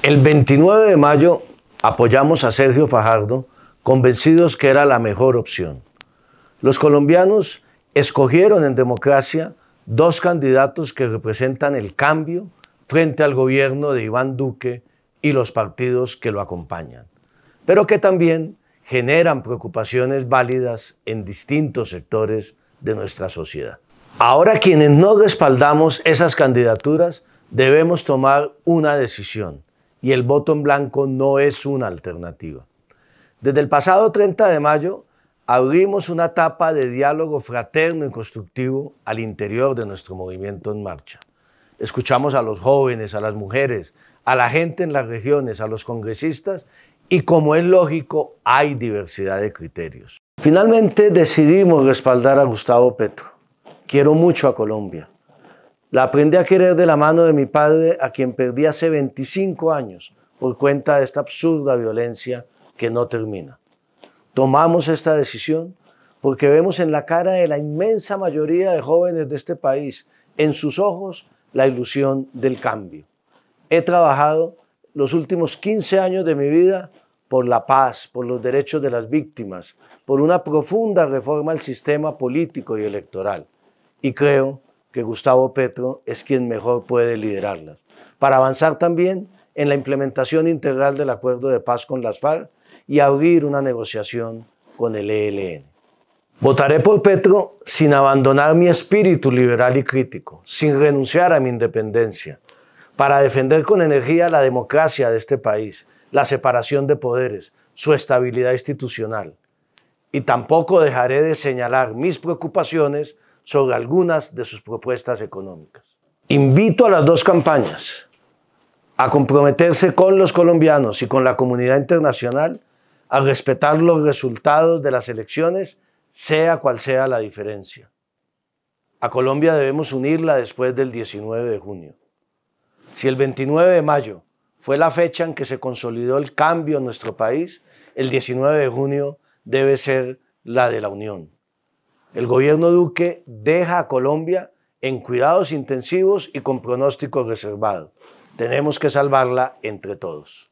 El 29 de mayo apoyamos a Sergio Fajardo, convencidos que era la mejor opción. Los colombianos escogieron en democracia dos candidatos que representan el cambio frente al gobierno de Iván Duque y los partidos que lo acompañan, pero que también generan preocupaciones válidas en distintos sectores de nuestra sociedad. Ahora quienes no respaldamos esas candidaturas debemos tomar una decisión y el voto en blanco no es una alternativa. Desde el pasado 30 de mayo abrimos una etapa de diálogo fraterno y constructivo al interior de nuestro movimiento en marcha. Escuchamos a los jóvenes, a las mujeres, a la gente en las regiones, a los congresistas y como es lógico hay diversidad de criterios. Finalmente decidimos respaldar a Gustavo Petro. Quiero mucho a Colombia. La aprendí a querer de la mano de mi padre, a quien perdí hace 25 años por cuenta de esta absurda violencia que no termina. Tomamos esta decisión porque vemos en la cara de la inmensa mayoría de jóvenes de este país, en sus ojos, la ilusión del cambio. He trabajado los últimos 15 años de mi vida por la paz, por los derechos de las víctimas, por una profunda reforma al sistema político y electoral. Y creo que Gustavo Petro es quien mejor puede liderarlas. Para avanzar también en la implementación integral del acuerdo de paz con las FARC y abrir una negociación con el ELN. Votaré por Petro sin abandonar mi espíritu liberal y crítico, sin renunciar a mi independencia, para defender con energía la democracia de este país, la separación de poderes, su estabilidad institucional. Y tampoco dejaré de señalar mis preocupaciones sobre algunas de sus propuestas económicas. Invito a las dos campañas a comprometerse con los colombianos y con la comunidad internacional a respetar los resultados de las elecciones, sea cual sea la diferencia. A Colombia debemos unirla después del 19 de junio. Si el 29 de mayo fue la fecha en que se consolidó el cambio en nuestro país, el 19 de junio debe ser la de la unión el gobierno Duque deja a Colombia en cuidados intensivos y con pronóstico reservado. Tenemos que salvarla entre todos.